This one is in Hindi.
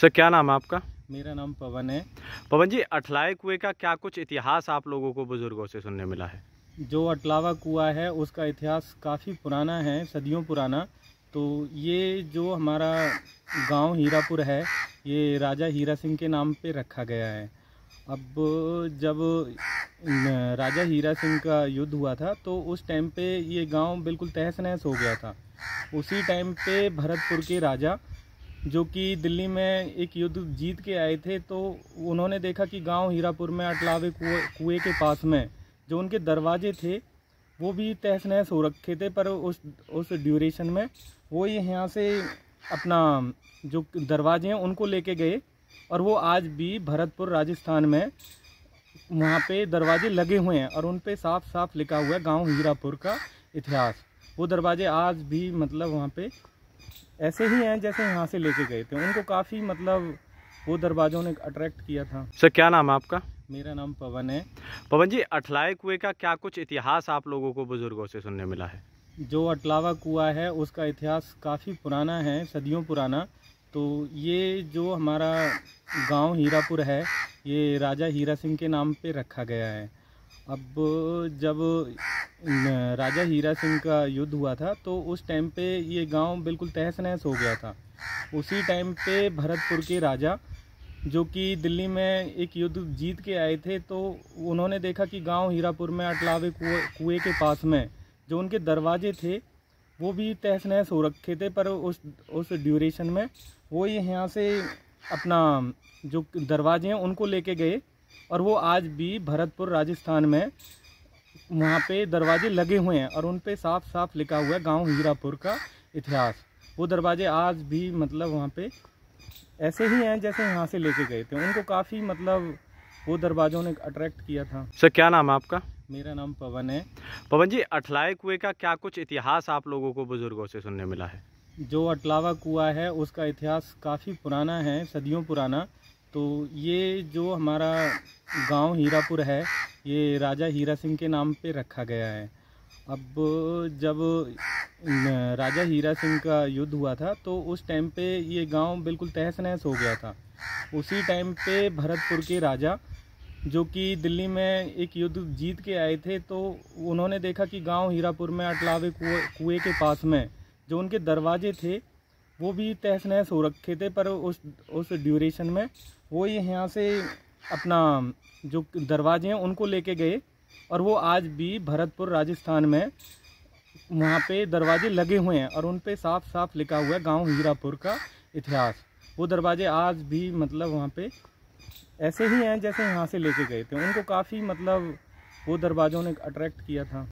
सर क्या नाम है आपका मेरा नाम पवन है पवन जी अठलाए कुएं का क्या कुछ इतिहास आप लोगों को बुजुर्गों से सुनने मिला है जो अटलावा कुआ है उसका इतिहास काफ़ी पुराना है सदियों पुराना तो ये जो हमारा गांव हीरापुर है ये राजा हीरा सिंह के नाम पे रखा गया है अब जब राजा हीरा सिंह का युद्ध हुआ था तो उस टाइम पे ये गांव बिल्कुल तहस नहस हो गया था उसी टाइम पे भरतपुर के राजा जो कि दिल्ली में एक युद्ध जीत के आए थे तो उन्होंने देखा कि गांव हीरापुर में अटलावे कुएं कुए के पास में जो उनके दरवाजे थे वो भी तहस नहस हो रखे थे पर उस उस ड्यूरेशन में वो ये यहाँ से अपना जो दरवाजे हैं उनको लेके गए और वो आज भी भरतपुर राजस्थान में वहाँ पे दरवाजे लगे हुए हैं और उन पर साफ साफ लिखा हुआ है गाँव हीरापुर का इतिहास वो दरवाजे आज भी मतलब वहाँ पर ऐसे ही हैं जैसे यहाँ से लेके गए थे उनको काफ़ी मतलब वो दरवाज़ों ने अट्रैक्ट किया था सर क्या नाम है आपका मेरा नाम पवन है पवन जी अठलाए कुएँ का क्या कुछ इतिहास आप लोगों को बुज़ुर्गों से सुनने मिला है जो अटलावा कुआ है उसका इतिहास काफ़ी पुराना है सदियों पुराना तो ये जो हमारा गांव हीरापुर है ये राजा हीरा सिंह के नाम पे रखा गया है अब जब राजा हीरा सिंह का युद्ध हुआ था तो उस टाइम पे ये गांव बिल्कुल तहस नहस हो गया था उसी टाइम पे भरतपुर के राजा जो कि दिल्ली में एक युद्ध जीत के आए थे तो उन्होंने देखा कि गांव हीरापुर में अटलावे कुएं के पास में जो उनके दरवाजे थे वो भी तहस नहस हो रखे थे पर उस उस ड्यूरेशन में वो ये यहाँ से अपना जो दरवाजे हैं उनको लेके गए और वो आज भी भरतपुर राजस्थान में वहाँ पे दरवाजे लगे हुए हैं और उन पे साफ साफ लिखा हुआ है गांव हीरापुर का इतिहास वो दरवाजे आज भी मतलब वहाँ पे ऐसे ही हैं जैसे यहाँ से लेके गए थे उनको काफ़ी मतलब वो दरवाज़ों ने अट्रैक्ट किया था सर क्या नाम है आपका मेरा नाम पवन है पवन जी अठलाए कुएँ का क्या कुछ इतिहास आप लोगों को बुज़ुर्गों से सुनने मिला है जो अटलावा कुआ है उसका इतिहास काफ़ी पुराना है सदियों पुराना तो ये जो हमारा गांव हीरापुर है ये राजा हीरा सिंह के नाम पे रखा गया है अब जब राजा हीरा सिंह का युद्ध हुआ था तो उस टाइम पे ये गांव बिल्कुल तहस नहस हो गया था उसी टाइम पे भरतपुर के राजा जो कि दिल्ली में एक युद्ध जीत के आए थे तो उन्होंने देखा कि गांव हीरापुर में अटलावे कुएं के पास में जो उनके दरवाजे थे वो भी तहस नहस हो रखे थे पर उस उस ड्यूरेशन में वो ये यहाँ से अपना जो दरवाजे हैं उनको लेके गए और वो आज भी भरतपुर राजस्थान में वहाँ पे दरवाजे लगे हुए हैं और उन पर साफ साफ लिखा हुआ है गांव हीरापुर का इतिहास वो दरवाजे आज भी मतलब वहाँ पे ऐसे ही हैं जैसे यहाँ से लेके गए थे उनको काफ़ी मतलब वो दरवाज़ों ने अट्रैक्ट किया था